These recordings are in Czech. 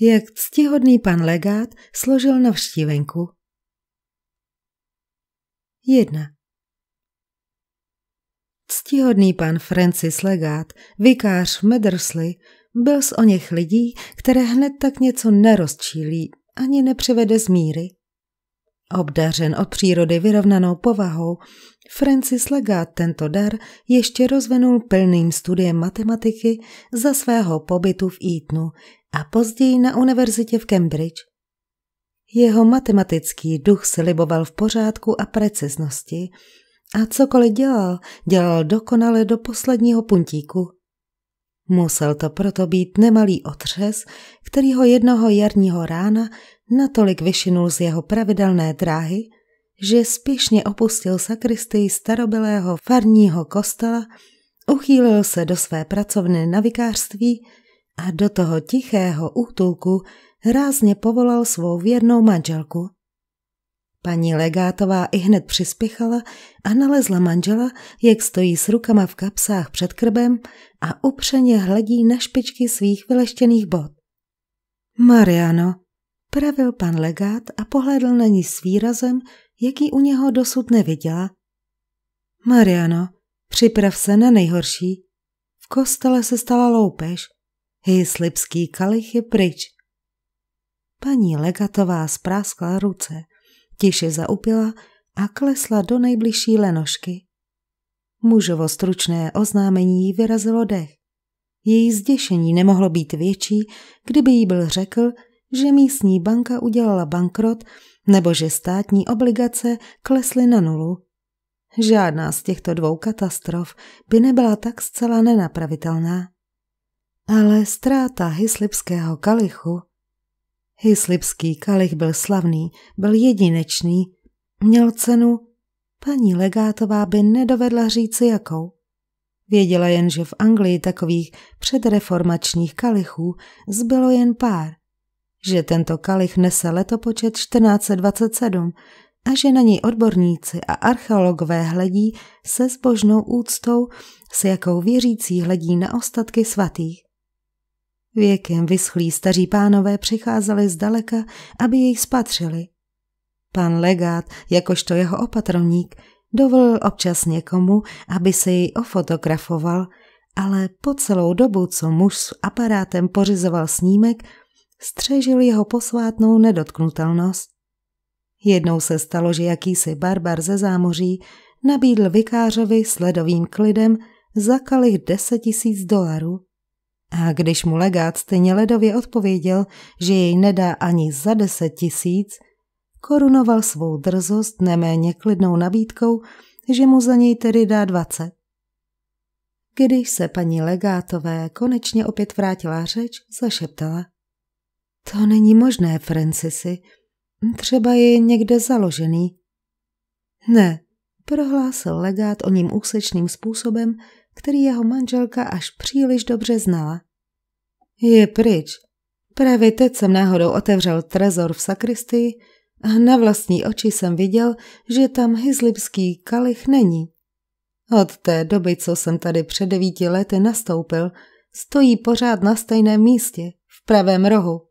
jak ctihodný pan legát složil navštívenku. 1. Ctihodný pan Francis Legát, vikář v Medersley, byl z o něch lidí, které hned tak něco nerozčílí ani nepřivede z míry. Obdařen od přírody vyrovnanou povahou, Francis Legat tento dar ještě rozvenul plným studiem matematiky za svého pobytu v Eatonu a později na univerzitě v Cambridge. Jeho matematický duch se liboval v pořádku a preciznosti a cokoliv dělal, dělal dokonale do posledního puntíku. Musel to proto být nemalý otřes, který ho jednoho jarního rána natolik vyšinul z jeho pravidelné dráhy, že spěšně opustil sakristii starobylého farního kostela, uchýlil se do své pracovny na vikářství a do toho tichého útulku rázně povolal svou věrnou manželku. Paní Legátová i hned přispěchala a nalezla manžela, jak stojí s rukama v kapsách před krbem a upřeně hledí na špičky svých vyleštěných bod. Mariano, upravil pan legát a pohledl na ní s výrazem, jaký u něho dosud neviděla. Mariano, připrav se na nejhorší. V kostele se stala loupež. Její slibský kalich je pryč. Paní legatová spráskla ruce, tiše zaupila a klesla do nejbližší lenošky. Mužovo stručné oznámení jí vyrazilo dech. Její zděšení nemohlo být větší, kdyby jí byl řekl, že místní banka udělala bankrot nebo že státní obligace klesly na nulu. Žádná z těchto dvou katastrof by nebyla tak zcela nenapravitelná. Ale ztráta hyslipského kalichu. Hyslipský kalich byl slavný, byl jedinečný, měl cenu, paní Legátová by nedovedla říci jakou. Věděla jen, že v Anglii takových předreformačních kalichů zbylo jen pár že tento kalich nese letopočet 1427 a že na něj odborníci a archeologové hledí se zbožnou úctou, s jakou věřící hledí na ostatky svatých. Věkem vyschlí staří pánové přicházeli zdaleka, aby jej spatřili. Pan legát, jakožto jeho opatrovník, dovolil občas někomu, aby se jej ofotografoval, ale po celou dobu, co muž s aparátem pořizoval snímek, střežil jeho posvátnou nedotknutelnost. Jednou se stalo, že jakýsi barbar ze zámoří nabídl vikářovi s ledovým klidem za kalich deset tisíc dolarů. A když mu legát stejně ledově odpověděl, že jej nedá ani za deset tisíc, korunoval svou drzost neméně klidnou nabídkou, že mu za něj tedy dá dvacet. Když se paní legátové konečně opět vrátila řeč, zašeptala. To není možné, Francisy. Třeba je někde založený. Ne, prohlásil legát o ním úsečným způsobem, který jeho manželka až příliš dobře znala. Je pryč. Právě teď jsem náhodou otevřel trezor v sakristii a na vlastní oči jsem viděl, že tam hyzlipský kalich není. Od té doby, co jsem tady před devíti lety nastoupil, stojí pořád na stejném místě, v pravém rohu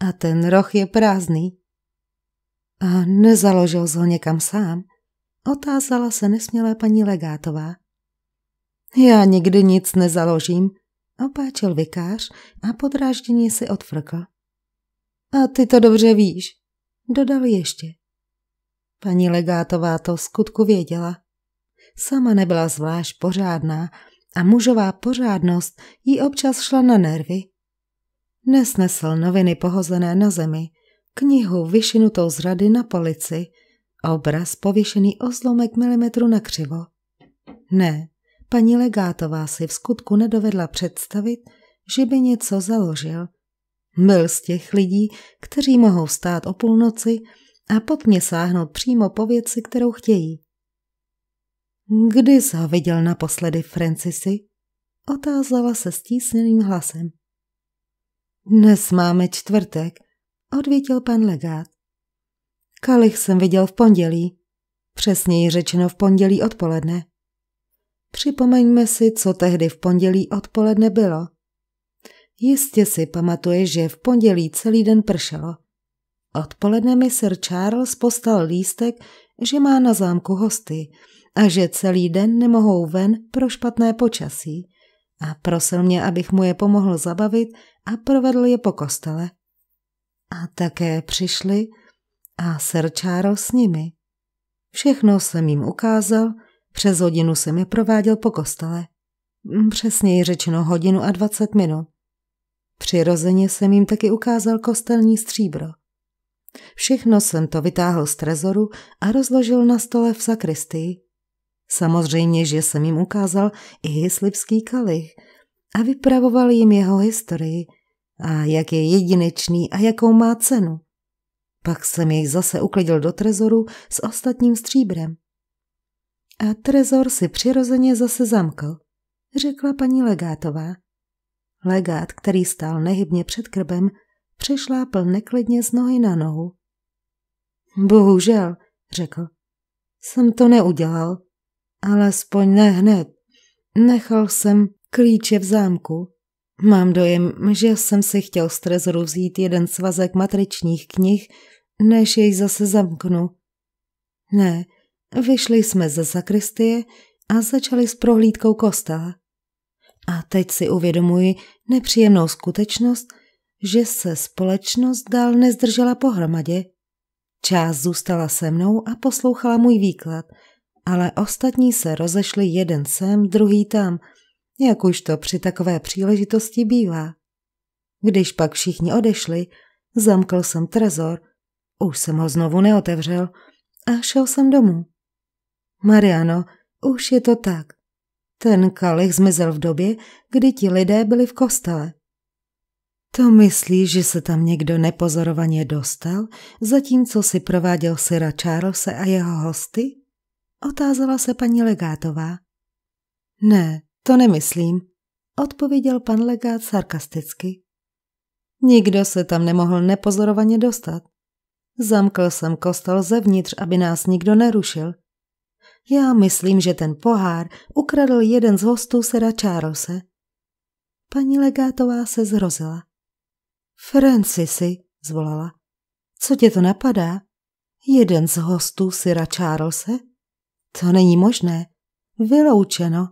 a ten roh je prázdný. A nezaložil ho někam sám, otázala se nesmělé paní Legátová. Já nikdy nic nezaložím, opáčil vikář a podráždění si odfrkl. A ty to dobře víš, dodal ještě. Paní Legátová to skutku věděla. Sama nebyla zvlášť pořádná a mužová pořádnost jí občas šla na nervy. Nesnesl noviny pohozené na zemi, knihu vyšinutou z rady na polici, obraz pověšený o zlomek milimetru na křivo. Ne, paní Legátová si v skutku nedovedla představit, že by něco založil. Byl z těch lidí, kteří mohou stát o půlnoci a potmě sáhnout přímo po věci, kterou chtějí. Kdy jsi ho viděl naposledy, Francisy? Otázala se stísněným hlasem. Dnes máme čtvrtek, odvětil pan legát. Kalich jsem viděl v pondělí, přesněji řečeno v pondělí odpoledne. Připomeňme si, co tehdy v pondělí odpoledne bylo. Jistě si pamatuje, že v pondělí celý den pršelo. Odpoledne mi Sir Charles postal lístek, že má na zámku hosty a že celý den nemohou ven pro špatné počasí a prosil mě, abych mu je pomohl zabavit a provedl je po kostele. A také přišli a serčáro s nimi. Všechno jsem jim ukázal, přes hodinu jsem je prováděl po kostele. Mm, přesněji řečeno hodinu a dvacet minut. Přirozeně jsem jim taky ukázal kostelní stříbro. Všechno jsem to vytáhl z trezoru a rozložil na stole v sakristii. Samozřejmě, že jsem jim ukázal i slibský kalich a vypravoval jim jeho historii a jak je jedinečný a jakou má cenu. Pak jsem jej zase uklidil do trezoru s ostatním stříbrem. A trezor si přirozeně zase zamkl, řekla paní legátová. Legát, který stál nehybně před krbem, přešlápl neklidně z nohy na nohu. Bohužel, řekl, jsem to neudělal. Alespoň ne hned. Nechal jsem klíče v zámku. Mám dojem, že jsem si chtěl z trezoru vzít jeden svazek matričních knih, než jej zase zamknu. Ne, vyšli jsme ze sakristie a začali s prohlídkou kostela. A teď si uvědomuji nepříjemnou skutečnost, že se společnost dál nezdržela pohromadě. Část zůstala se mnou a poslouchala můj výklad – ale ostatní se rozešli jeden sem, druhý tam, jak už to při takové příležitosti bývá. Když pak všichni odešli, zamkl jsem trezor, už jsem ho znovu neotevřel a šel jsem domů. Mariano, už je to tak. Ten kalich zmizel v době, kdy ti lidé byli v kostele. To myslíš, že se tam někdo nepozorovaně dostal, zatímco si prováděl syra Charlesa a jeho hosty? Otázala se paní Legátová. Ne, to nemyslím, odpověděl pan Legát sarkasticky. Nikdo se tam nemohl nepozorovaně dostat. Zamkl jsem kostel zevnitř, aby nás nikdo nerušil. Já myslím, že ten pohár ukradl jeden z hostů sera Charlesa. Paní Legátová se zrozila. Francisy, zvolala. Co tě to napadá? Jeden z hostů Sera Charlesa? To není možné. Vyloučeno.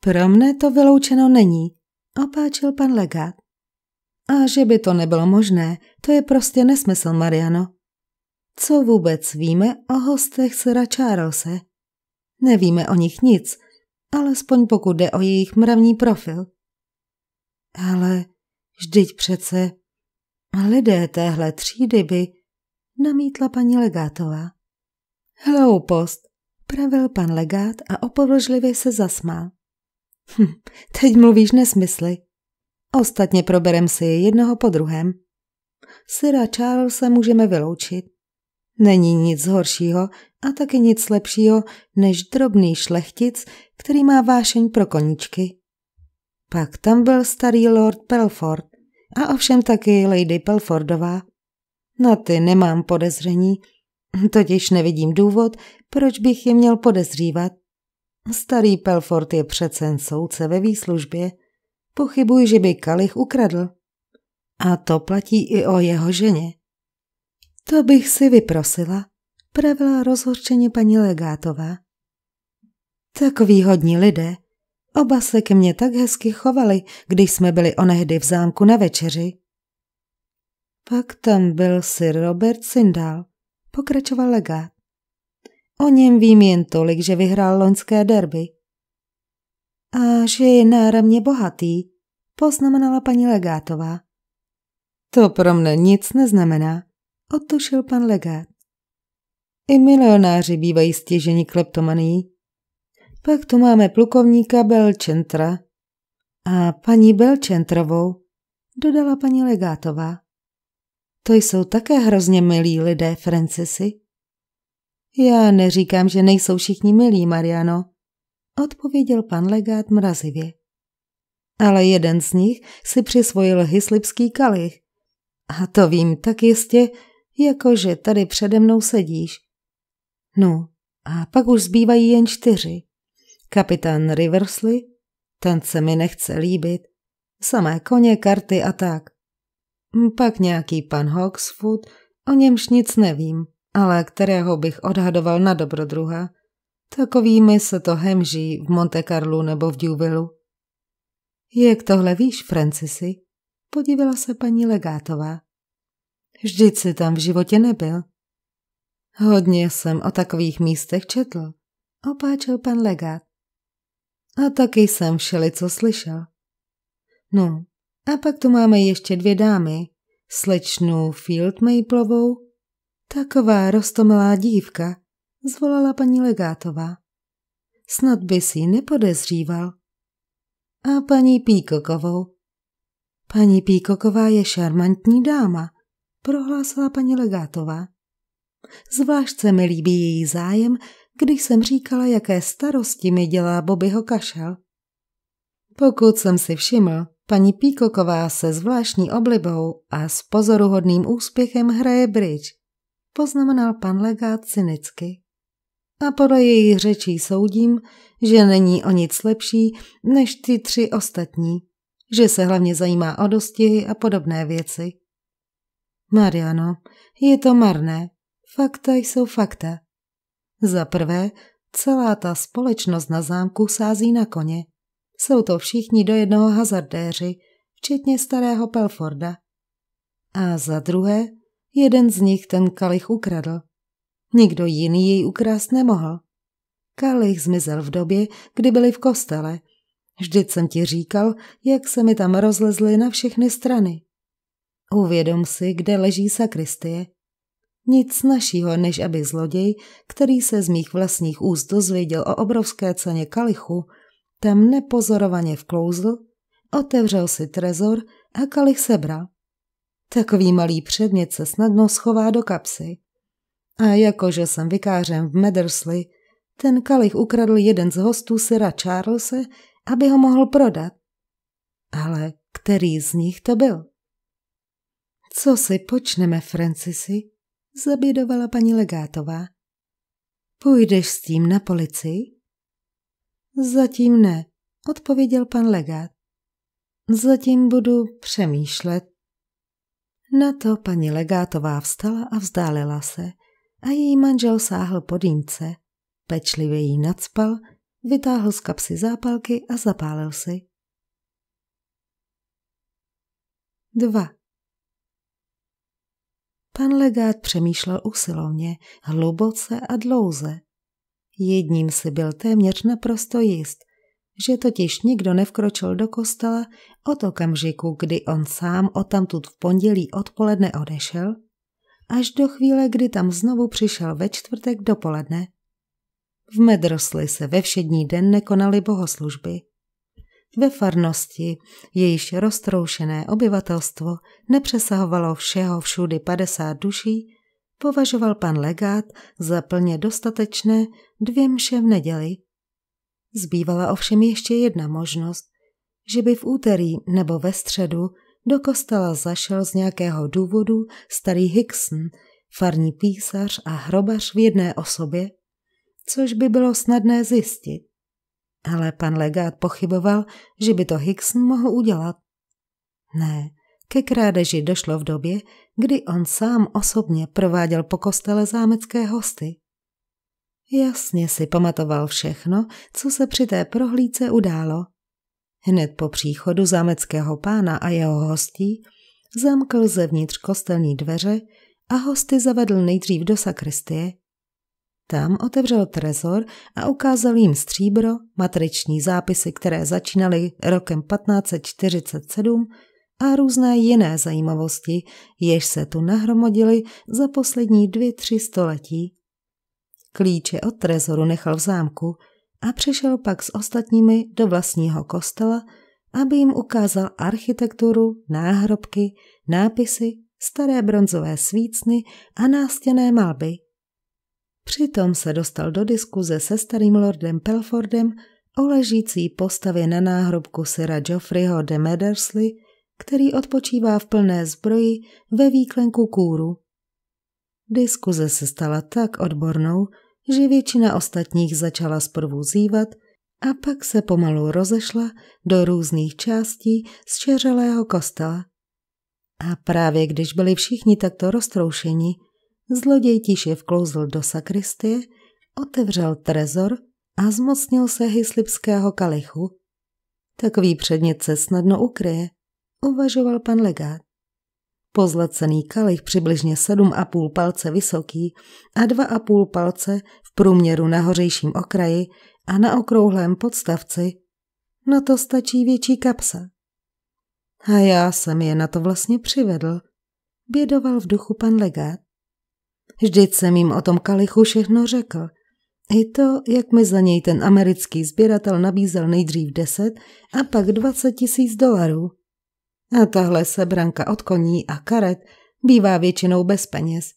Pro mne to vyloučeno není, opáčil pan legát. A že by to nebylo možné, to je prostě nesmysl, Mariano. Co vůbec víme o hostech Sira Charlese? Nevíme o nich nic, alespoň pokud jde o jejich mravní profil. Ale vždyť přece lidé téhle třídy by, namítla paní Legátová. Hloupost, pravil pan legát a opovržlivě se zasmál. Hm, teď mluvíš nesmysly. Ostatně proberem si je jednoho po druhém. Syra Charlesa můžeme vyloučit. Není nic horšího a taky nic lepšího než drobný šlechtic, který má vášeň pro koníčky. Pak tam byl starý lord Pelford a ovšem taky lady Pelfordová. Na ty nemám podezření, Totiž nevidím důvod, proč bych je měl podezřívat. Starý Pelfort je přece souce ve výslužbě. Pochybuji, že by Kalich ukradl. A to platí i o jeho ženě. To bych si vyprosila, pravila rozhorčeně paní Legátová. Takový hodní lidé. Oba se ke mně tak hezky chovali, když jsme byli onehdy v zámku na večeři. Pak tam byl Sir Robert Sindal, pokračoval legát. O něm vím jen tolik, že vyhrál loňské derby. A že je náramně bohatý, poznamenala paní legátová. To pro mne nic neznamená, otušil pan legát. I milionáři bývají stěžení kleptomaní. Pak tu máme plukovníka Belčentra a paní Belčentrovou, dodala paní legátová. To jsou také hrozně milí lidé, Francisi. Já neříkám, že nejsou všichni milí, Mariano, odpověděl pan legát mrazivě. Ale jeden z nich si přisvojil hyslipský kalich. A to vím tak jistě, jako že tady přede mnou sedíš. No, a pak už zbývají jen čtyři. Kapitán Riversley, ten se mi nechce líbit, samé koně, karty a tak. Pak nějaký pan Hawksfoot, o němž nic nevím, ale kterého bych odhadoval na dobrodruha. Takovými se to hemží v Monte Carlu nebo v Duvilu. Jak tohle víš, Francisi? Podívala se paní Legátová. Vždyť si tam v životě nebyl. Hodně jsem o takových místech četl, opáčil pan Legát. A taky jsem co slyšel. No, a pak tu máme ještě dvě dámy. Slečnu Field Maplovou. Taková rostomilá dívka, zvolala paní Legátová. Snad by si ji nepodezříval. A paní Píkokovou. Paní Píkoková je šarmantní dáma, prohlásila paní Legátová. Zvlášť se mi líbí její zájem, když jsem říkala, jaké starosti mi dělá Bobbyho kašel. Pokud jsem si všiml, Paní Píkoková se zvláštní oblibou a s pozoruhodným úspěchem hraje bridge, poznamenal pan legát cynicky. A podle jejich řečí soudím, že není o nic lepší než ty tři ostatní, že se hlavně zajímá o dostihy a podobné věci. Mariano, je to marné. Fakta jsou fakta. Za prvé, celá ta společnost na zámku sází na koně. Jsou to všichni do jednoho hazardéři, včetně starého Pelforda. A za druhé, jeden z nich ten kalich ukradl. Nikdo jiný jej ukrást nemohl. Kalich zmizel v době, kdy byli v kostele. Vždyť jsem ti říkal, jak se mi tam rozlezly na všechny strany. Uvědom si, kde leží sakristie. Nic našího, než aby zloděj, který se z mých vlastních úst dozvěděl o obrovské ceně kalichu, tam nepozorovaně vklouzl, otevřel si trezor a kalich sebral. Takový malý předmět se snadno schová do kapsy. A jakože jsem vikářem v Medersley, ten kalich ukradl jeden z hostů syra Charlese, aby ho mohl prodat. Ale který z nich to byl? Co si počneme, Francisi? Zabědovala paní Legátová. Půjdeš s tím na policii? Zatím ne, odpověděl pan legát. Zatím budu přemýšlet. Na to paní legátová vstala a vzdálila se a její manžel sáhl po dýnce. Pečlivě ji nadspal, vytáhl z kapsy zápalky a zapálil si. 2. Pan legát přemýšlel usilovně, hluboce a dlouze. Jedním si byl téměř naprosto jist, že totiž nikdo nevkročil do kostela od okamžiku, kdy on sám odtamtud v pondělí odpoledne odešel, až do chvíle, kdy tam znovu přišel ve čtvrtek dopoledne. V Medrosli se ve všední den nekonaly bohoslužby. Ve farnosti, jejíž roztroušené obyvatelstvo nepřesahovalo všeho všudy 50 duší, považoval pan legát za plně dostatečné dvě mše v neděli. Zbývala ovšem ještě jedna možnost, že by v úterý nebo ve středu do kostela zašel z nějakého důvodu starý Hickson, farní písař a hrobař v jedné osobě, což by bylo snadné zjistit. Ale pan legát pochyboval, že by to Hickson mohl udělat. Ne, ke krádeži došlo v době, kdy on sám osobně prováděl po kostele zámecké hosty. Jasně si pamatoval všechno, co se při té prohlídce událo. Hned po příchodu zámeckého pána a jeho hostí zamkl zevnitř kostelní dveře a hosty zavedl nejdřív do sakristie. Tam otevřel trezor a ukázal jim stříbro, matriční zápisy, které začínaly rokem 1547 a různé jiné zajímavosti, jež se tu nahromodily za poslední dvě, tři století. Klíče od trezoru nechal v zámku a přišel pak s ostatními do vlastního kostela, aby jim ukázal architekturu, náhrobky, nápisy, staré bronzové svícny a nástěné malby. Přitom se dostal do diskuze se starým lordem Pelfordem o ležící postavě na náhrobku syra Geoffreyho de Medersley, který odpočívá v plné zbroji ve výklenku kůru. Diskuze se stala tak odbornou, že většina ostatních začala zprvu zývat a pak se pomalu rozešla do různých částí čeřelého kostela. A právě když byli všichni takto roztroušeni, zloděj tiše vklouzl do sakristie, otevřel trezor a zmocnil se hyslipského kalichu. Takový předmět se snadno ukryje, uvažoval pan legát. Pozlacený kalich přibližně 7,5 palce vysoký a 2,5 palce v průměru na hořejším okraji a na okrouhlém podstavci. Na to stačí větší kapsa. A já jsem je na to vlastně přivedl, bědoval v duchu pan legát. Vždyť jsem jim o tom kalichu všechno řekl. I to, jak mi za něj ten americký sběratel nabízel nejdřív 10 a pak 20 tisíc dolarů. A tahle sebranka od koní a karet bývá většinou bez peněz.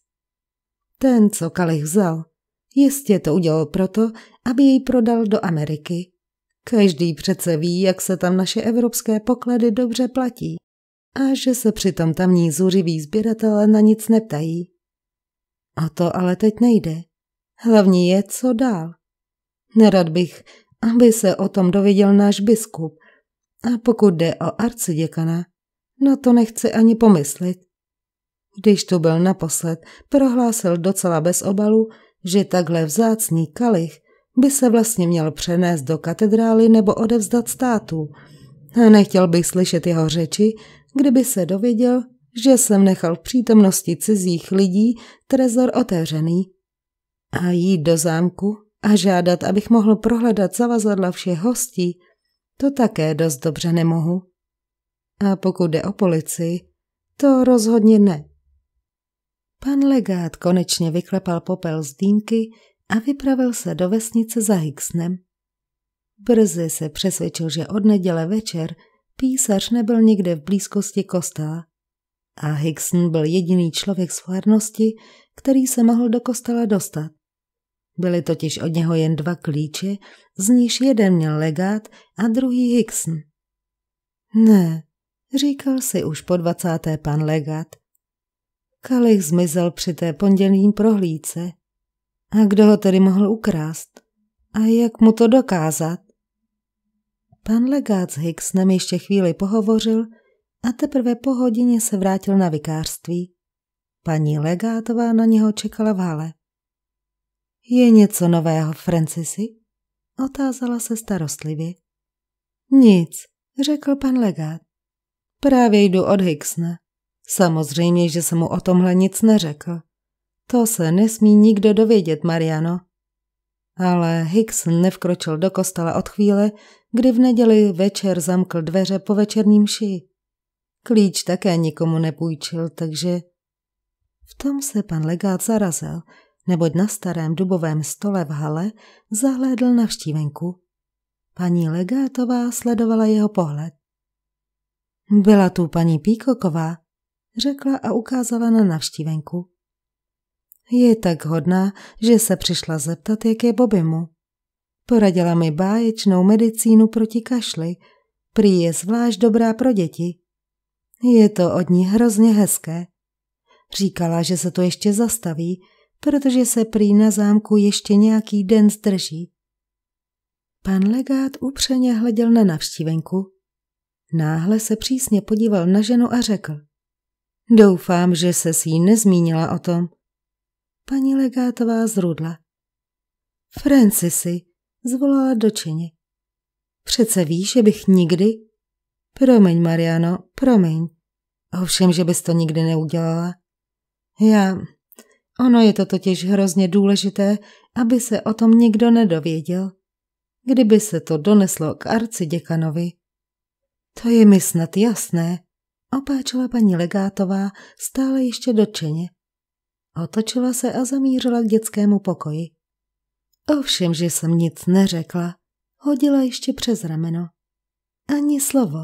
Ten, co Kalich vzal, jistě to udělal proto, aby jej prodal do Ameriky. Každý přece ví, jak se tam naše evropské poklady dobře platí a že se přitom tamní zuřiví sběratele na nic neptají. O to ale teď nejde. Hlavní je, co dál. Nerad bych, aby se o tom dověděl náš biskup. A pokud jde o arciděkana, na to nechci ani pomyslit. Když tu byl naposled, prohlásil docela bez obalu, že takhle vzácný kalich by se vlastně měl přenést do katedrály nebo odevzdat státu. A nechtěl bych slyšet jeho řeči, kdyby se dověděl, že jsem nechal v přítomnosti cizích lidí trezor otevřený. A jít do zámku a žádat, abych mohl prohledat zavazadla všech hostí, to také dost dobře nemohu. A pokud jde o policii, to rozhodně ne. Pan legát konečně vyklepal popel z dýmky a vypravil se do vesnice za Hicksnem. Brzy se přesvědčil, že od neděle večer písař nebyl nikde v blízkosti kostela a Hickson byl jediný člověk z farnosti, který se mohl do kostela dostat. Byly totiž od něho jen dva klíče, z níž jeden měl legát a druhý Hickson. Ne, říkal si už po dvacáté pan legat. Kalich zmizel při té pondělní prohlídce. A kdo ho tedy mohl ukrást? A jak mu to dokázat? Pan legát s Hicksnem ještě chvíli pohovořil a teprve po hodině se vrátil na vikářství. Paní legátová na něho čekala v hale. Je něco nového, Francisi? Otázala se starostlivě. Nic, řekl pan legát. Právě jdu od Hicksna. Samozřejmě, že jsem mu o tomhle nic neřekl. To se nesmí nikdo dovědět, Mariano. Ale Hicks nevkročil do kostela od chvíle, kdy v neděli večer zamkl dveře po večerním ší. Klíč také nikomu nepůjčil, takže... V tom se pan legát zarazil, neboť na starém dubovém stole v hale zahlédl navštívenku. Paní legátová sledovala jeho pohled. Byla tu paní Píkoková, řekla a ukázala na navštívenku. Je tak hodná, že se přišla zeptat, jak je Bobimu. Poradila mi báječnou medicínu proti kašli, prý je zvlášť dobrá pro děti. Je to od ní hrozně hezké. Říkala, že se to ještě zastaví, protože se prý na zámku ještě nějaký den zdrží. Pan legát upřeně hleděl na navštívenku, Náhle se přísně podíval na ženu a řekl. Doufám, že se jí nezmínila o tom. Paní legátová zrudla. Francisy, zvolala dočeně. Přece víš, že bych nikdy... Promiň, Mariano, promiň. Ovšem, že bys to nikdy neudělala. Já... Ono je to totiž hrozně důležité, aby se o tom nikdo nedověděl. Kdyby se to doneslo k děkanovi, to je mi snad jasné, opáčila paní Legátová stále ještě dočeně. Otočila se a zamířila k dětskému pokoji. Ovšem, že jsem nic neřekla, hodila ještě přes rameno. Ani slovo.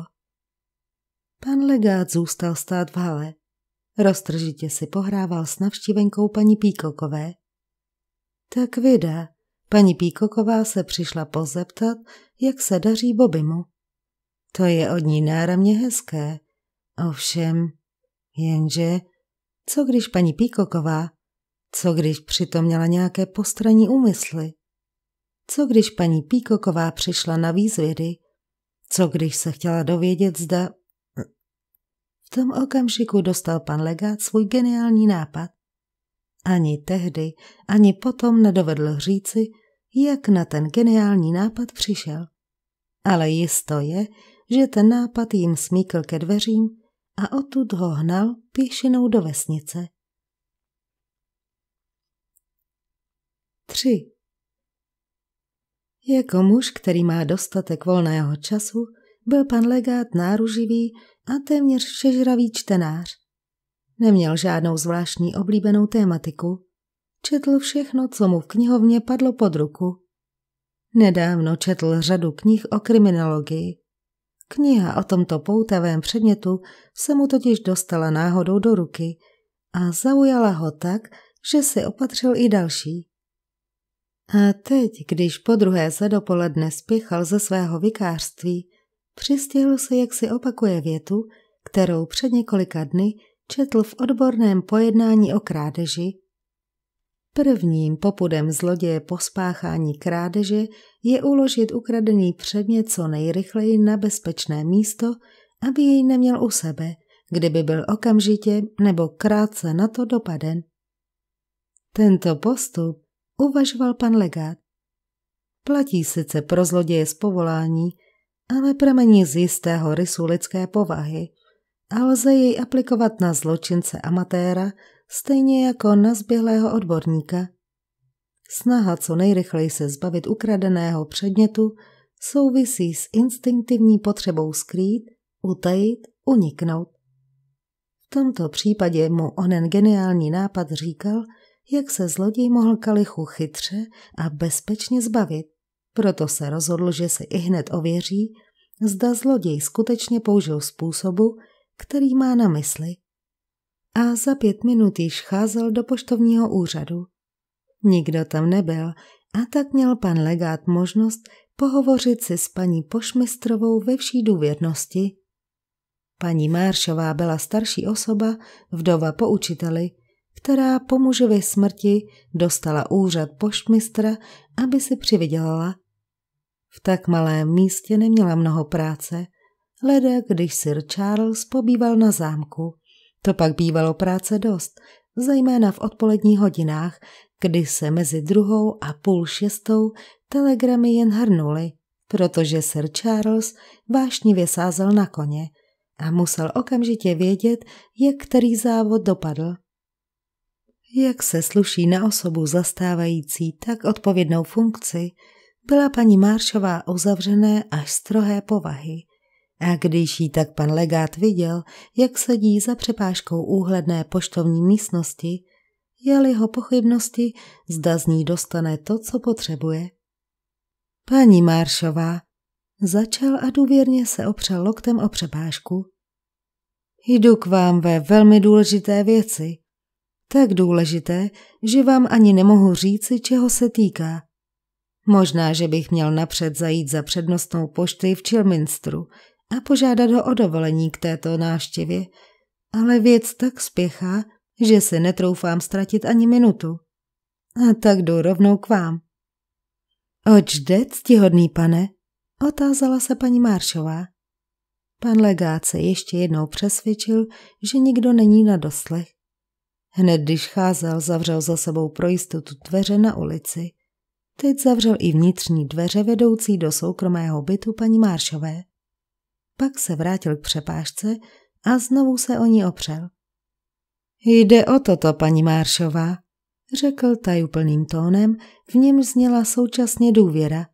Pan Legát zůstal stát v hale. Roztržitě si pohrával s navštívenkou paní Píkokové. Tak vida, paní Píkoková se přišla pozeptat, jak se daří Bobimu. To je od ní náramně hezké. Ovšem, jenže, co když paní Píkoková, co když přitom měla nějaké postranní úmysly? Co když paní Píkoková přišla na výzvědy? Co když se chtěla dovědět, zda... V tom okamžiku dostal pan Legát svůj geniální nápad. Ani tehdy, ani potom nedovedl říci, jak na ten geniální nápad přišel. Ale jisto je, že ten nápad jim smíkl ke dveřím a odtud ho hnal pěšinou do vesnice. 3. Jako muž, který má dostatek volného času, byl pan legát náruživý a téměř všežravý čtenář. Neměl žádnou zvláštní oblíbenou tématiku. Četl všechno, co mu v knihovně padlo pod ruku. Nedávno četl řadu knih o kriminologii. Kniha o tomto poutavém předmětu se mu totiž dostala náhodou do ruky a zaujala ho tak, že si opatřil i další. A teď, když po druhé se dopoledne spěchal ze svého vikářství, přistihl se, jak si opakuje větu, kterou před několika dny četl v odborném pojednání o krádeži Prvním popudem zloděje po spáchání krádeže je uložit ukradený předmět co nejrychleji na bezpečné místo, aby jej neměl u sebe, kdyby byl okamžitě nebo krátce na to dopaden. Tento postup uvažoval pan legát. Platí sice pro zloděje z povolání, ale pramení z jistého rysu lidské povahy a lze jej aplikovat na zločince amatéra, stejně jako na zběhlého odborníka. Snaha co nejrychleji se zbavit ukradeného předmětu souvisí s instinktivní potřebou skrýt, utajit, uniknout. V tomto případě mu onen geniální nápad říkal, jak se zloděj mohl kalichu chytře a bezpečně zbavit. Proto se rozhodl, že se i hned ověří, zda zloděj skutečně použil způsobu, který má na mysli – a za pět minut již cházel do poštovního úřadu. Nikdo tam nebyl a tak měl pan legát možnost pohovořit si s paní pošmistrovou ve vší důvěrnosti. Paní Máršová byla starší osoba, vdova po učiteli, která po mužově smrti dostala úřad poštmistra, aby si přivydělala. V tak malém místě neměla mnoho práce, leda když Sir Charles pobýval na zámku. To pak bývalo práce dost, zejména v odpoledních hodinách, kdy se mezi druhou a půl šestou telegramy jen hrnuly, protože Sir Charles vášnivě sázel na koně a musel okamžitě vědět, jak který závod dopadl. Jak se sluší na osobu zastávající tak odpovědnou funkci, byla paní Máršová uzavřené až strohé povahy – a když jí tak pan legát viděl, jak sedí za přepážkou úhledné poštovní místnosti, jeli ho pochybnosti, zda z ní dostane to, co potřebuje. Paní Máršová začal a důvěrně se opřel loktem o přepážku. Jdu k vám ve velmi důležité věci. Tak důležité, že vám ani nemohu říci, čeho se týká. Možná, že bych měl napřed zajít za přednostnou pošty v Čilminstru, a požádat ho o dovolení k této návštěvě, ale věc tak spěchá, že se netroufám ztratit ani minutu. A tak jdu rovnou k vám. Oč jde, ctihodný pane? Otázala se paní Máršová. Pan legát se ještě jednou přesvědčil, že nikdo není na doslech. Hned když cházel, zavřel za sebou pro jistotu dveře na ulici. Teď zavřel i vnitřní dveře vedoucí do soukromého bytu paní Máršové. Pak se vrátil k přepážce a znovu se o ní opřel. Jde o toto, paní Máršová, řekl tajuplným tónem, v něm zněla současně důvěra.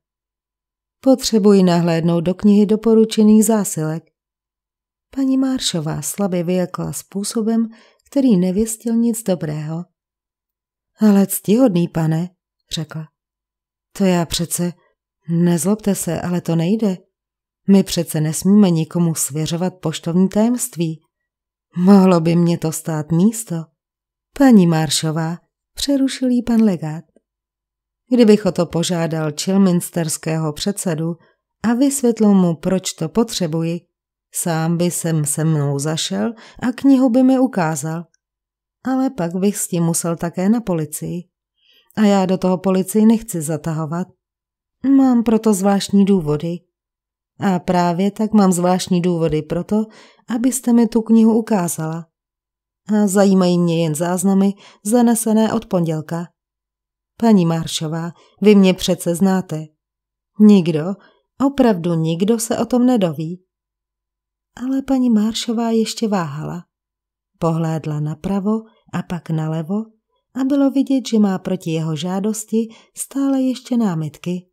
Potřebuji nahlédnout do knihy doporučených zásilek. Paní Máršová slabě vyjekla způsobem, který nevěstil nic dobrého. Ale ctihodný pane, řekla. To já přece, nezlobte se, ale to nejde. My přece nesmíme nikomu svěřovat poštovní tajemství. Mohlo by mě to stát místo. Paní Maršová, přerušil jí pan legát. Kdybych o to požádal čilminsterského předsedu a vysvětlil mu, proč to potřebuji, sám by sem se mnou zašel a knihu by mi ukázal. Ale pak bych s tím musel také na policii. A já do toho policii nechci zatahovat. Mám proto zvláštní důvody. A právě tak mám zvláštní důvody pro to, abyste mi tu knihu ukázala. A zajímají mě jen záznamy zanesené od pondělka. Paní Maršová, vy mě přece znáte. Nikdo, opravdu nikdo se o tom nedoví. Ale paní Maršová ještě váhala. Pohlédla napravo a pak nalevo a bylo vidět, že má proti jeho žádosti stále ještě námitky.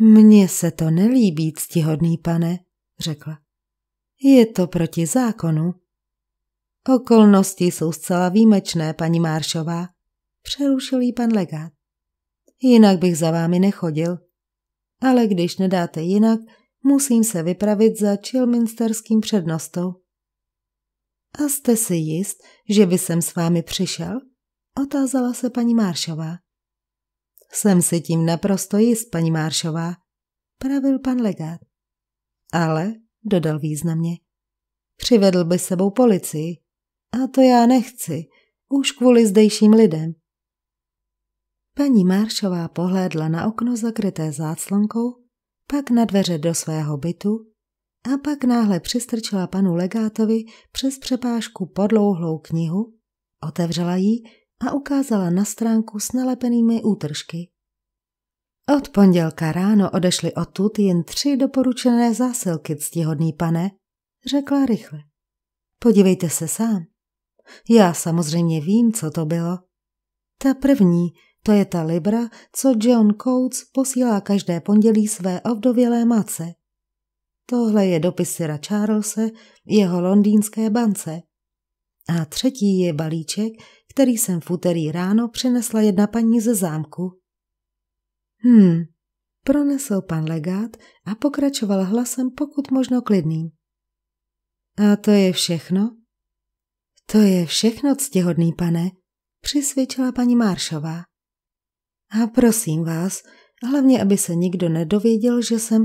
Mně se to nelíbí, ctihodný pane, řekla. Je to proti zákonu. Okolnosti jsou zcela výjimečné, paní Máršová, přerušil jí pan legát. Jinak bych za vámi nechodil. Ale když nedáte jinak, musím se vypravit za čilminsterským přednostou. A jste si jist, že by jsem s vámi přišel? Otázala se paní Máršová. Jsem si tím naprosto jist, paní Máršová, pravil pan legát. Ale, dodal významně, přivedl by sebou policii. A to já nechci, už kvůli zdejším lidem. Paní Máršová pohlédla na okno zakryté záclonkou, pak na dveře do svého bytu a pak náhle přistrčila panu legátovi přes přepážku podlouhlou knihu, otevřela ji a ukázala na stránku s nalepenými útržky. Od pondělka ráno odešly odtud jen tři doporučené zásilky, ctihodný pane, řekla rychle. Podívejte se sám. Já samozřejmě vím, co to bylo. Ta první, to je ta libra, co John Coates posílá každé pondělí své ovdovělé mace. Tohle je dopis Syra Charlese, jeho londýnské bance. A třetí je balíček, který jsem v úterý ráno přinesla jedna paní ze zámku. Hm, pronesl pan legát a pokračoval hlasem pokud možno klidným. A to je všechno? To je všechno, ctihodný pane, přisvědčila paní Máršová. A prosím vás, hlavně, aby se nikdo nedověděl, že jsem...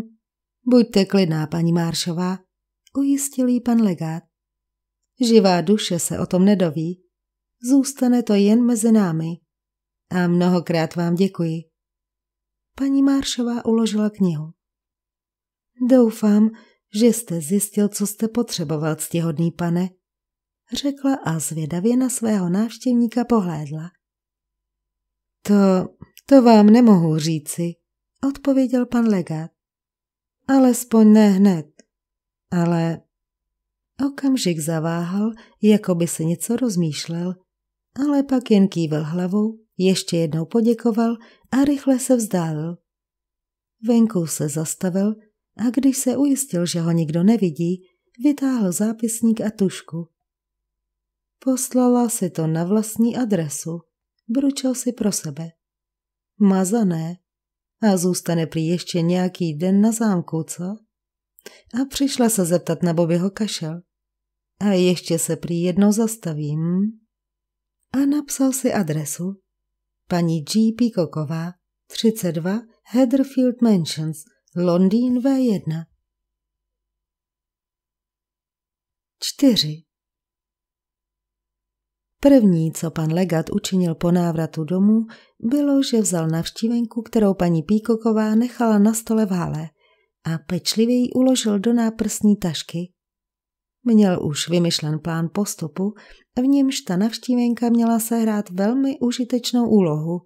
Buďte klidná, paní Máršová, ujistil jí pan legát. Živá duše se o tom nedoví. Zůstane to jen mezi námi. A mnohokrát vám děkuji. Paní Máršová uložila knihu. Doufám, že jste zjistil, co jste potřeboval, ctihodný pane, řekla a zvědavě na svého návštěvníka pohlédla. To, to vám nemohu říci, odpověděl pan legát. Alespoň ne hned, ale... Okamžik zaváhal, jako by se něco rozmýšlel, ale pak jen kývil hlavou, ještě jednou poděkoval a rychle se vzdálil. Venku se zastavil a když se ujistil, že ho nikdo nevidí, vytáhl zápisník a tušku. Poslala si to na vlastní adresu, bručel si pro sebe. Mazané. A zůstane prý ještě nějaký den na zámku, co? A přišla se zeptat na Bobyho kašel. A ještě se prý jednou zastavím a napsal si adresu paní G. Peacocková, 32 Heatherfield Mansions, Londýn V1. 4. První, co pan Legat učinil po návratu domů, bylo, že vzal navštívenku, kterou paní Píkoková nechala na stole v hale a pečlivě ji uložil do náprsní tašky, Měl už vymyšlen plán postupu, v němž ta navštívenka měla sehrát velmi užitečnou úlohu.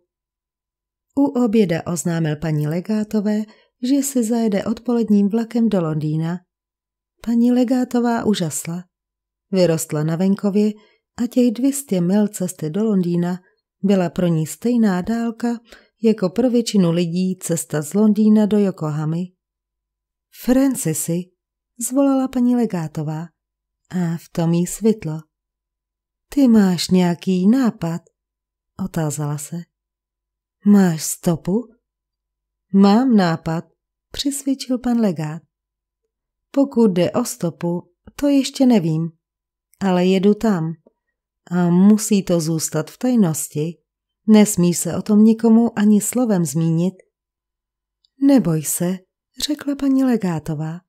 U oběda oznámil paní Legátové, že si zajede odpoledním vlakem do Londýna. Paní Legátová užasla. Vyrostla na venkově a těch 200 mil cesty do Londýna byla pro ní stejná dálka jako pro většinu lidí cesta z Londýna do Yokohamy. Francisi, zvolala paní Legátová a v tom jí svitlo. Ty máš nějaký nápad? Otázala se. Máš stopu? Mám nápad, přisvědčil pan legát. Pokud jde o stopu, to ještě nevím, ale jedu tam. A musí to zůstat v tajnosti. Nesmí se o tom nikomu ani slovem zmínit. Neboj se, řekla paní legátová.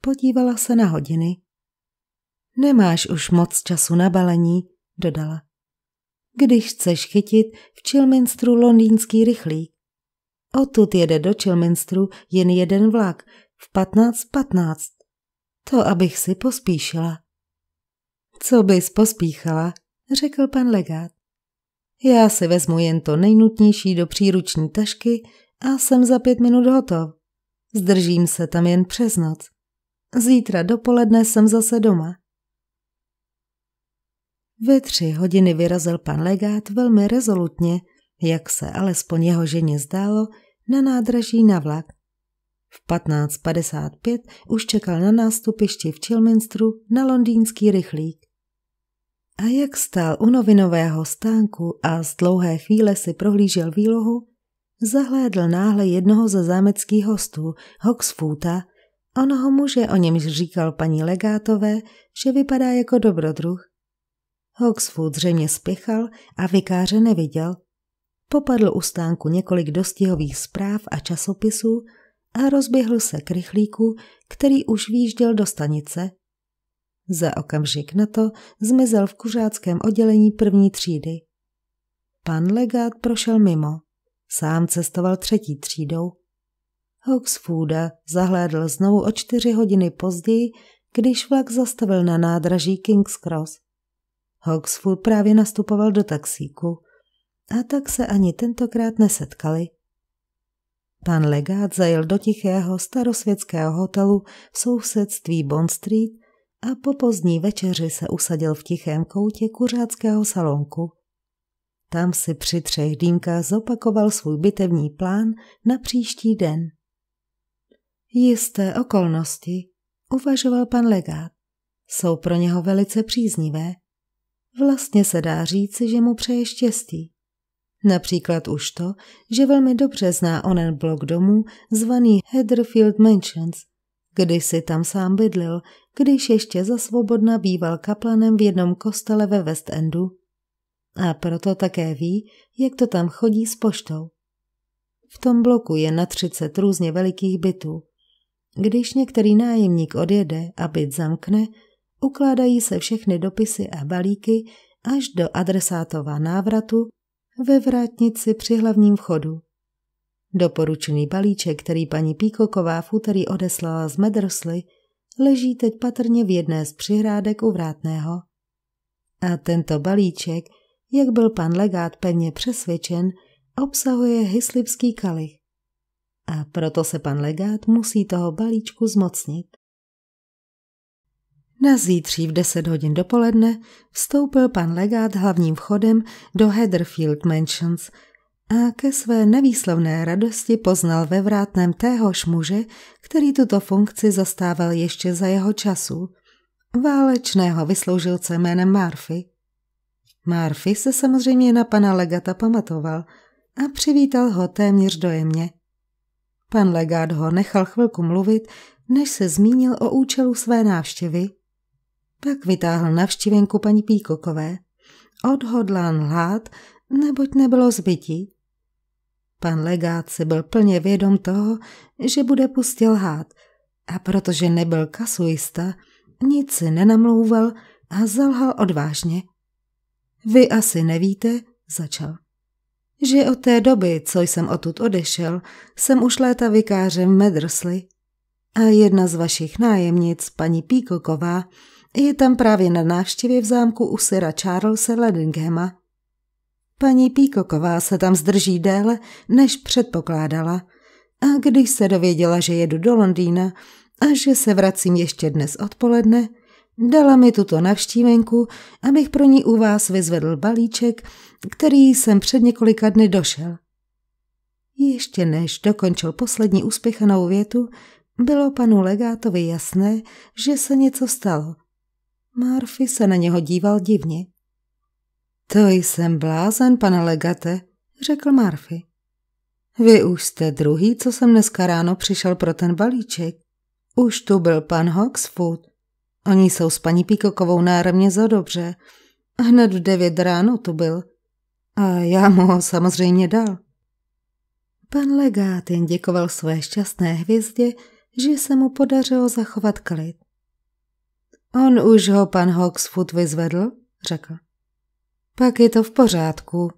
Podívala se na hodiny. Nemáš už moc času na balení, dodala. Když chceš chytit v Čilminstru londýnský rychlík. Odtud jede do Čilminstru jen jeden vlak v 15.15. 15. To, abych si pospíšila. Co bys pospíchala, řekl pan legát. Já si vezmu jen to nejnutnější do příruční tašky a jsem za pět minut hotov. Zdržím se tam jen přes noc. Zítra dopoledne jsem zase doma. Ve tři hodiny vyrazil pan legát velmi rezolutně, jak se alespoň jeho ženě zdálo, na nádraží na vlak. V 15.55 už čekal na nástupišti v Chilminstru na londýnský rychlík. A jak stál u novinového stánku a z dlouhé chvíle si prohlížel výlohu, zahlédl náhle jednoho ze zámeckých hostů, Hoxfuta, onoho muže, o němž říkal paní Legátové, že vypadá jako dobrodruh. Oxford zřejmě spěchal a vikáře neviděl. Popadl u stánku několik dostihových zpráv a časopisů a rozběhl se k rychlíku, který už výjížděl do stanice. Za okamžik na to zmizel v kuřáckém oddělení první třídy. Pan legát prošel mimo. Sám cestoval třetí třídou. Oxforda zahlédl znovu o čtyři hodiny později, když vlak zastavil na nádraží King's Cross. Hawksful právě nastupoval do taxíku a tak se ani tentokrát nesetkali. Pan Legát zajel do tichého starosvětského hotelu v sousedství Bond Street a po pozdní večeři se usadil v tichém koutě kuřáckého salonku. Tam si při třech dýmkách zopakoval svůj bitevní plán na příští den. Jisté okolnosti, uvažoval pan Legát, jsou pro něho velice příznivé Vlastně se dá říci, že mu přeje štěstí. Například už to, že velmi dobře zná onen blok domů zvaný Heatherfield Mansions. Když si tam sám bydlil, když ještě za svobodna býval kaplanem v jednom kostele ve West Endu. A proto také ví, jak to tam chodí s poštou. V tom bloku je na třicet různě velikých bytů. Když některý nájemník odjede a byt zamkne, ukládají se všechny dopisy a balíky až do adresátova návratu ve vrátnici při hlavním vchodu. Doporučený balíček, který paní Píkoková v úterý odeslala z Medrsly, leží teď patrně v jedné z přihrádek u vrátného. A tento balíček, jak byl pan legát pevně přesvědčen, obsahuje hyslipský kalich. A proto se pan legát musí toho balíčku zmocnit. Na zítří v 10 hodin dopoledne vstoupil pan legát hlavním vchodem do Heatherfield Mansions a ke své nevýslovné radosti poznal ve vrátném téhož muže, který tuto funkci zastával ještě za jeho času, válečného vysloužilce jménem Murphy. Murphy se samozřejmě na pana legata pamatoval a přivítal ho téměř dojemně. Pan legát ho nechal chvilku mluvit, než se zmínil o účelu své návštěvy – pak vytáhl navštívenku paní Píkokové. Odhodlán lhát, neboť nebylo zbytí. Pan legát si byl plně vědom toho, že bude pustil lhát a protože nebyl kasuista, nic si nenamlouval a zalhal odvážně. Vy asi nevíte, začal, že od té doby, co jsem odtud odešel, jsem už léta vikářem medrsli. A jedna z vašich nájemnic, paní Píkoková, je tam právě na návštěvě v zámku u syra Charlesa Ledinghama. Paní Píkoková se tam zdrží déle, než předpokládala. A když se dověděla, že jedu do Londýna a že se vracím ještě dnes odpoledne, dala mi tuto navštívenku, abych pro ní u vás vyzvedl balíček, který jsem před několika dny došel. Ještě než dokončil poslední uspěchanou větu, bylo panu legátovi jasné, že se něco stalo. Murphy se na něho díval divně. To jsem blázen, pane legate, řekl Murphy. Vy už jste druhý, co jsem dneska ráno přišel pro ten balíček. Už tu byl pan Hoxfoot. Oni jsou s paní Píkokovou náramně za dobře. Hned v devět ráno tu byl. A já mu ho samozřejmě dal. Pan legát jen děkoval své šťastné hvězdě že se mu podařilo zachovat klid. On už ho pan Hoxfoot vyzvedl, řekl. Pak je to v pořádku.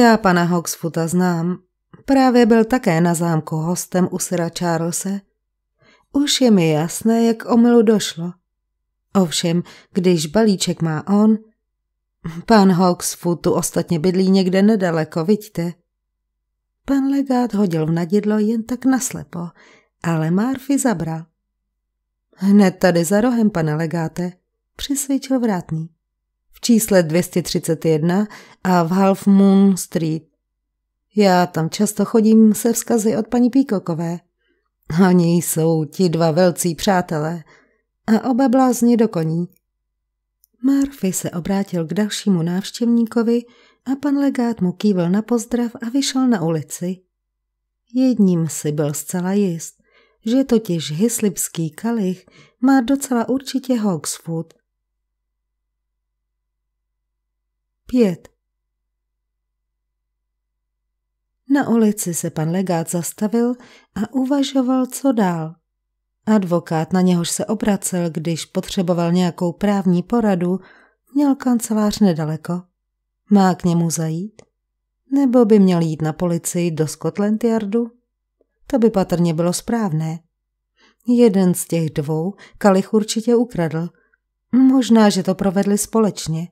Já pana Hoxfoota znám. Právě byl také na zámku hostem u syra Charlese. Už je mi jasné, jak omylu došlo. Ovšem, když balíček má on, Pan Hoxfoot tu ostatně bydlí někde nedaleko, vidíte? Pan legát hodil v nadidlo jen tak naslepo, ale Marfy zabral. Hned tady za rohem, pane legáte, přisvědčil vrátný. V čísle 231 a v Half Moon Street. Já tam často chodím se vzkazy od paní Píkokové. Oni jsou ti dva velcí přátelé a oba blázni do koní. Murphy se obrátil k dalšímu návštěvníkovi a pan legát mu kývil na pozdrav a vyšel na ulici. Jedním si byl zcela jist že totiž hyslipský kalich má docela určitě Hogsfood. 5. Na ulici se pan legát zastavil a uvažoval, co dál. Advokát, na něhož se obracel, když potřeboval nějakou právní poradu, měl kancelář nedaleko. Má k němu zajít? Nebo by měl jít na policii do Scotland Yardu? To by patrně bylo správné. Jeden z těch dvou Kalich určitě ukradl. Možná, že to provedli společně.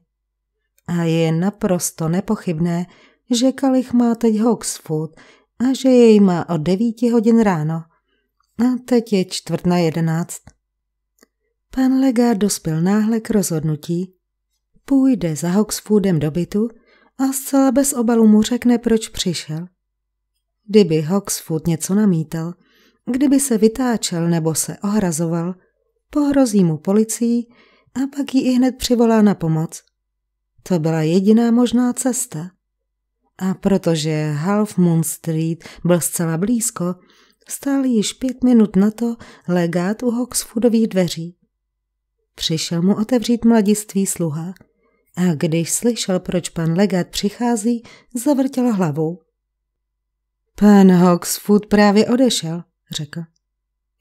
A je naprosto nepochybné, že Kalich má teď Hoxfood a že jej má o devíti hodin ráno. A teď je čtvrt na jedenáct. Pan Legard dospěl náhle k rozhodnutí. Půjde za Hoxfoodem do bytu a zcela bez obalu mu řekne, proč přišel. Kdyby Hoxfoot něco namítal, kdyby se vytáčel nebo se ohrazoval, pohrozí mu policií a pak ji i hned přivolá na pomoc. To byla jediná možná cesta. A protože Half Moon Street byl zcela blízko, stál již pět minut na to legát u Hoxfoodových dveří. Přišel mu otevřít mladiství sluha a když slyšel, proč pan legát přichází, zavrtěl hlavou. Pan Hawksfoot právě odešel, řekl.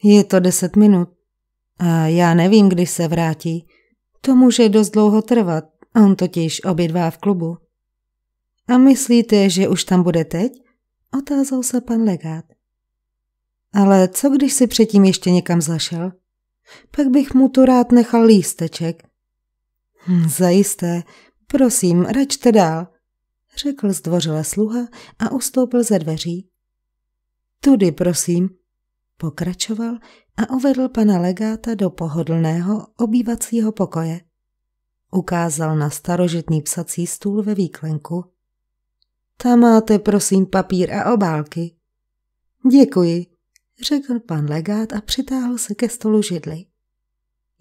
Je to deset minut. A já nevím, kdy se vrátí. To může dost dlouho trvat, on totiž obědvá v klubu. A myslíte, že už tam bude teď? Otázal se pan legát. Ale co když si předtím ještě někam zašel? Pak bych mu tu rád nechal lísteček. Hm, zajisté, prosím, račte dál, řekl zdvořile sluha a ustoupil ze dveří. Tudy, prosím, pokračoval a uvedl pana legáta do pohodlného obývacího pokoje. Ukázal na starožitný psací stůl ve výklenku. Tam máte, prosím, papír a obálky. Děkuji, řekl pan legát a přitáhl se ke stolu židli.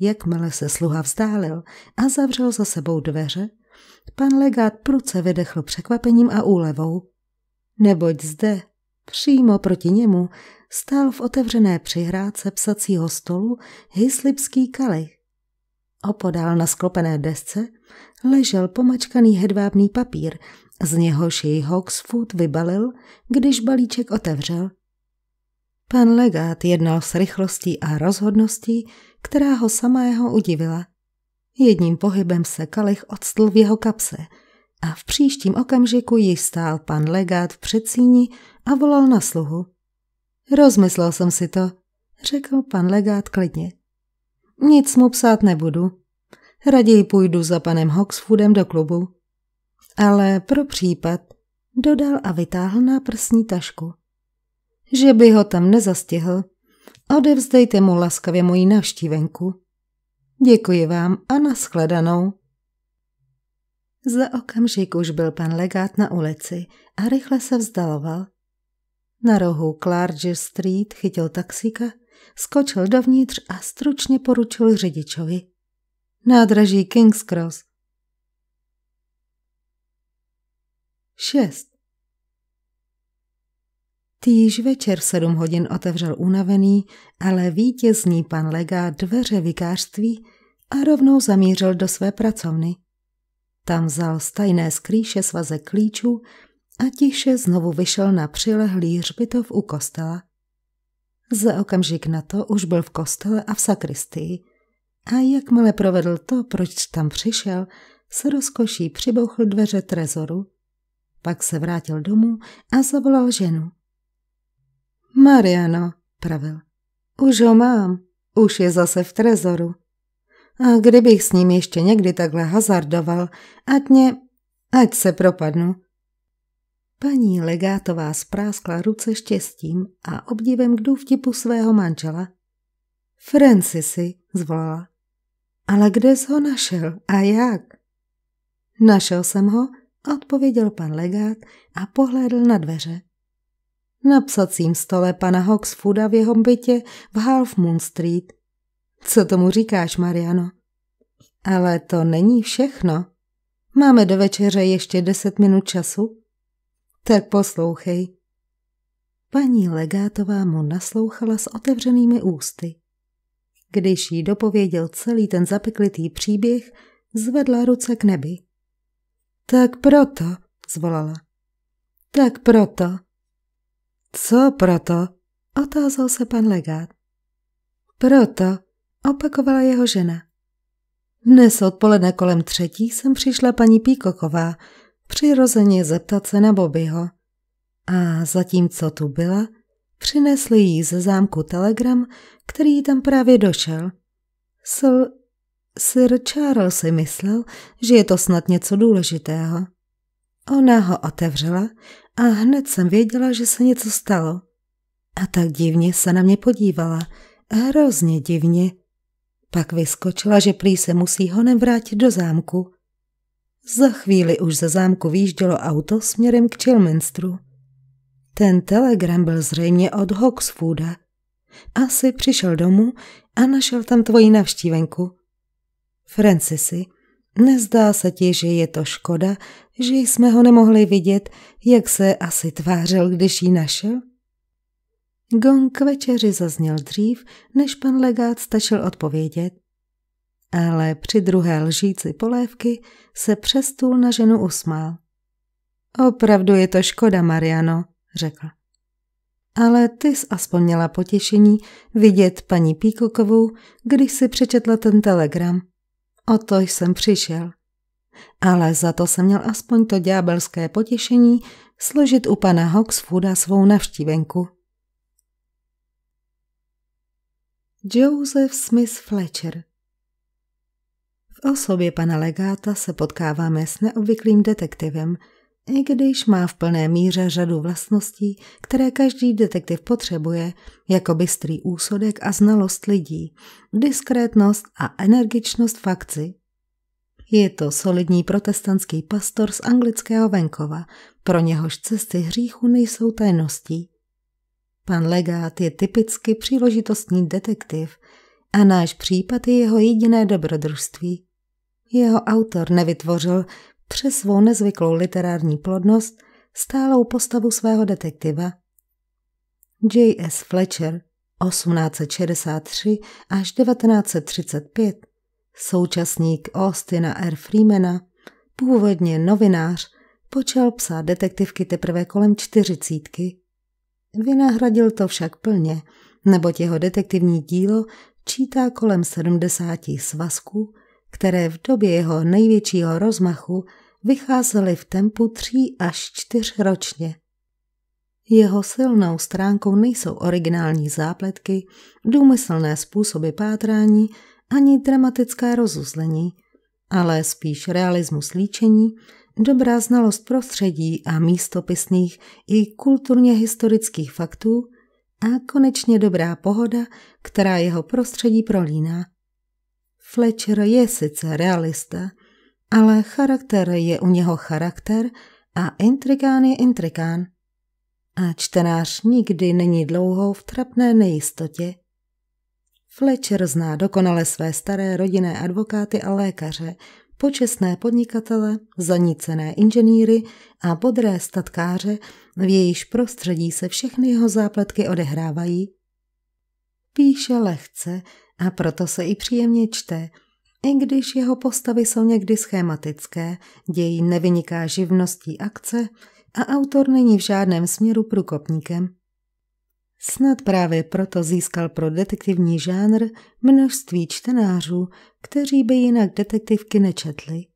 Jakmile se sluha vzdálil a zavřel za sebou dveře, Pan legát pruce vydechl překvapením a úlevou. Neboť zde, přímo proti němu, stál v otevřené přihrádce psacího stolu hyslipský kalich. Opodál na sklopené desce ležel pomačkaný hedvábný papír, z něhož jej Hawksfoot vybalil, když balíček otevřel. Pan legát jednal s rychlostí a rozhodností, která ho samého udivila. Jedním pohybem se kalich odstl v jeho kapse a v příštím okamžiku ji stál pan legát v předsíni a volal na sluhu. Rozmyslel jsem si to, řekl pan legát klidně. Nic mu psát nebudu. Raději půjdu za panem Hoxfoodem do klubu. Ale pro případ, dodal a vytáhl náprsní tašku. Že by ho tam nezastihl, odevzdejte mu laskavě moji navštívenku. Děkuji vám a nashledanou. Za okamžik už byl pan legát na ulici a rychle se vzdaloval. Na rohu Clarge Street chytil taxíka, skočil dovnitř a stručně poručil řidičovi. Nádraží King's Cross. 6. Týž večer v sedm hodin otevřel unavený, ale vítězný pan Lega dveře vikářství a rovnou zamířil do své pracovny. Tam vzal z tajné skrýše svazek klíčů a tiše znovu vyšel na přilehlý hřbitov u kostela. Za okamžik na to už byl v kostele a v sakristii a jakmile provedl to, proč tam přišel, se rozkoší přibouchl dveře trezoru. Pak se vrátil domů a zavolal ženu. Mariano, pravil. Už ho mám, už je zase v trezoru. A kdybych s ním ještě někdy takhle hazardoval, ať mě, ať se propadnu. Paní Legátová spráskla ruce štěstím a obdivem k důvtipu svého manžela. Francisy, zvolala. Ale kde jsi ho našel a jak? Našel jsem ho, odpověděl pan legát a pohlédl na dveře na psacím stole pana Hoxfooda v jeho bytě v Half Moon Street. Co tomu říkáš, Mariano? Ale to není všechno. Máme do večeře ještě deset minut času? Tak poslouchej. Paní Legátová mu naslouchala s otevřenými ústy. Když jí dopověděl celý ten zapeklitý příběh, zvedla ruce k nebi. Tak proto, zvolala. Tak proto, co proto? Otázal se pan legát. Proto, opakovala jeho žena. Dnes odpoledne kolem třetí jsem přišla paní Píkoková, přirozeně zeptat se na Bobyho. A zatímco tu byla, přinesli jí ze zámku telegram, který tam právě došel. Sl... Sir Charles si myslel, že je to snad něco důležitého. Ona ho otevřela a hned jsem věděla, že se něco stalo. A tak divně se na mě podívala, hrozně divně. Pak vyskočila, že prý se musí honem vrátit do zámku. Za chvíli už ze zámku výjíždělo auto směrem k Chilminstru. Ten telegram byl zřejmě od Hoxfooda. Asi přišel domů a našel tam tvoji navštívenku. Francisy, Nezdá se ti, že je to škoda, že jsme ho nemohli vidět, jak se asi tvářel, když ji našel? Gong k večeři zazněl dřív, než pan legát stačil odpovědět. Ale při druhé lžíci polévky se přes stůl na ženu usmál. Opravdu je to škoda, Mariano, řekl. Ale ty jsi aspoň měla potěšení vidět paní Píkokovou, když si přečetla ten telegram. O to jsem přišel. Ale za to jsem měl aspoň to ďábelské potěšení složit u pana Hoxfooda svou navštívenku. Joseph Smith Fletcher V osobě pana legáta se potkáváme s neobvyklým detektivem – i když má v plné míře řadu vlastností, které každý detektiv potřebuje, jako bystrý úsudek a znalost lidí, diskrétnost a energičnost v akci. Je to solidní protestantský pastor z anglického venkova, pro něhož cesty hříchu nejsou tajností. Pan Legát je typicky příležitostní detektiv a náš případ je jeho jediné dobrodružství – jeho autor nevytvořil přes svou nezvyklou literární plodnost stálou postavu svého detektiva. J.S. Fletcher 1863 až 1935, současník Austina R. Freemana, původně novinář, počal psát detektivky teprve kolem čtyřicítky. Vynahradil to však plně, neboť jeho detektivní dílo čítá kolem 70 svazků, které v době jeho největšího rozmachu vycházely v tempu tří až čtyř ročně. Jeho silnou stránkou nejsou originální zápletky, důmyslné způsoby pátrání ani dramatická rozuzlení, ale spíš realismus líčení, dobrá znalost prostředí a místopisných i kulturně historických faktů a konečně dobrá pohoda, která jeho prostředí prolíná. Fletcher je sice realista, ale charakter je u něho charakter a intrikán je intrikán. A čtenář nikdy není dlouho v trapné nejistotě. Fletcher zná dokonale své staré rodinné advokáty a lékaře, počestné podnikatele, zanícené inženýry a bodré statkáře, v jejíž prostředí se všechny jeho zápletky odehrávají. Píše lehce a proto se i příjemně čte – i když jeho postavy jsou někdy schématické, děj nevyniká živností akce a autor není v žádném směru průkopníkem. Snad právě proto získal pro detektivní žánr množství čtenářů, kteří by jinak detektivky nečetli